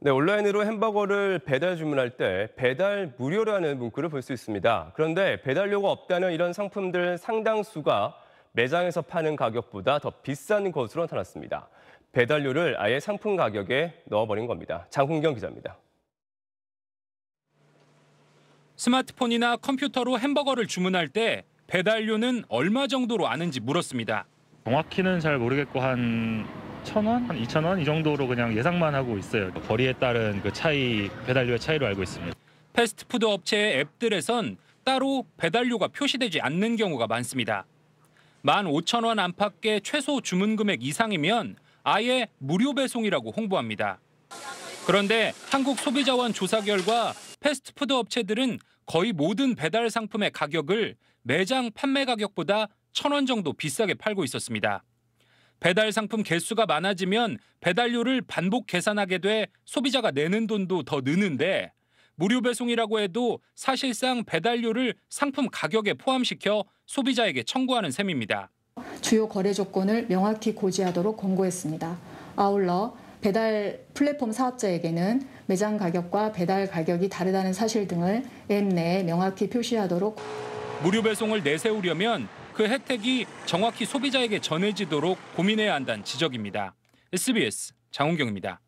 네, 온라인으로 햄버거를 배달 주문할 때 배달 무료라는 문구를 볼 수 있습니다. 그런데 배달료가 없다는 이런 상품들 상당수가 매장에서 파는 가격보다 더 비싼 것으로 나타났습니다. 배달료를 아예 상품 가격에 넣어버린 겁니다. 장훈경 기자입니다. 스마트폰이나 컴퓨터로 햄버거를 주문할 때 배달료는 얼마 정도로 아는지 물었습니다. 정확히는 잘 모르겠고 한 1천원한2천원이 정도로 그냥 예상만 하고 있어요. 거리에 따른 그 차이, 배달료의 차이로 알고 있습니다. 패스트푸드 업체의 앱들에선 따로 배달료가 표시되지 않는 경우가 많습니다. 15,000원 안팎의 최소 주문 금액 이상이면 아예 무료 배송이라고 홍보합니다. 그런데 한국소비자원 조사 결과 패스트푸드 업체들은 거의 모든 배달 상품의 가격을 매장 판매 가격보다 1,000원 정도 비싸게 팔고 있었습니다. 배달 상품 개수가 많아지면 배달료를 반복 계산하게 돼 소비자가 내는 돈도 더 느는데 무료 배송이라고 해도 사실상 배달료를 상품 가격에 포함시켜 소비자에게 청구하는 셈입니다. 주요 거래 조건을 명확히 고지하도록 권고했습니다. 아울러 배달 플랫폼 사업자에게는 매장 가격과 배달 가격이 다르다는 사실 등을 앱 내에 명확히 표시하도록 무료 배송을 내세우려면 그 혜택이 정확히 소비자에게 전해지도록 고민해야 한다는 지적입니다. SBS 장훈경입니다.